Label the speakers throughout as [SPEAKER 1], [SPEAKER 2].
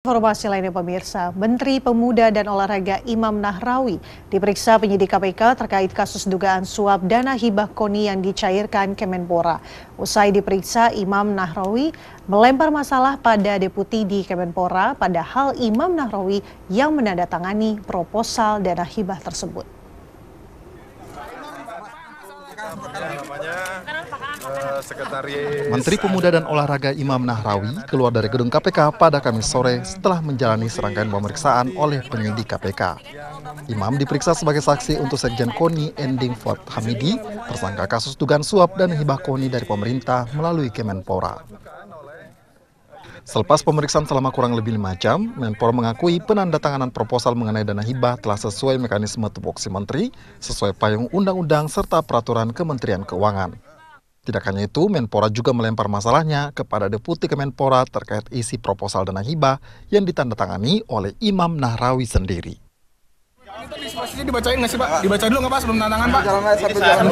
[SPEAKER 1] Informasi lainnya pemirsa, Menteri Pemuda dan Olahraga Imam Nahrawi diperiksa penyidik KPK terkait kasus dugaan suap dana hibah koni yang dicairkan Kemenpora. Usai diperiksa, Imam Nahrawi melempar masalah pada deputi di Kemenpora, padahal Imam Nahrawi yang menandatangani proposal dana hibah tersebut.
[SPEAKER 2] Menteri Pemuda dan Olahraga Imam Nahrawi keluar dari gedung KPK pada Kamis sore setelah menjalani serangkaian pemeriksaan oleh penyidik KPK. Imam diperiksa sebagai saksi untuk Sekjen KONI Ending Fort Hamidi, tersangka kasus dugaan suap dan hibah KONI dari pemerintah melalui Kemenpora. Selepas pemeriksaan selama kurang lebih lima jam, Menpora mengakui penandatanganan proposal mengenai dana hibah telah sesuai mekanisme tupoksi menteri, sesuai payung undang-undang serta peraturan Kementerian Keuangan. Tidak hanya itu, Menpora juga melempar masalahnya kepada Deputi Kemenpora terkait isi proposal dana hibah yang ditandatangani oleh Imam Nahrawi sendiri. Antisipasinya dibacain nggak sih Pak? Dibaca dulu nggak Pak sebelum tantangan Pak? Jalan satu jalan.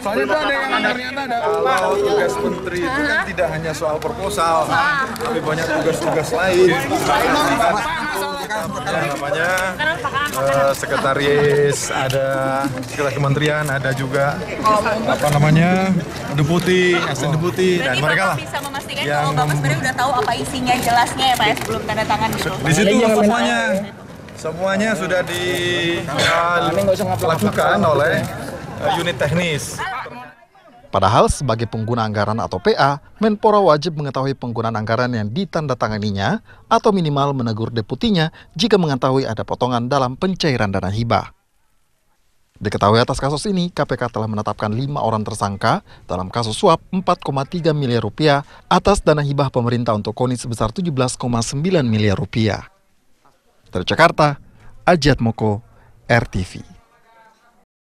[SPEAKER 2] Soalnya itu ada yang ternyata ada kalau tugas menteri itu kan tidak hanya soal proposal, tapi banyak tugas-tugas lain. Namanya sekretaris, ada sekretaris kementerian, ada juga
[SPEAKER 1] apa namanya
[SPEAKER 2] deputi, asisten deputi, dan mereka lah
[SPEAKER 1] yang kalau Bapak sebenarnya udah tahu apa isinya jelasnya ya Pak sebelum tanda tangan gitu. Di situ semuanya.
[SPEAKER 2] Semuanya sudah dilakukan oleh eh, unit teknis. Padahal sebagai pengguna anggaran atau PA, Menpora wajib mengetahui penggunaan anggaran yang ditandatanganinya atau minimal menegur deputinya jika mengetahui ada potongan dalam pencairan dana hibah. Diketahui atas kasus ini, KPK telah menetapkan lima orang tersangka dalam kasus suap 4,3 miliar rupiah atas dana hibah pemerintah untuk KONI sebesar 17,9 miliar rupiah. Dari Jakarta, Ajat Moko, RTV.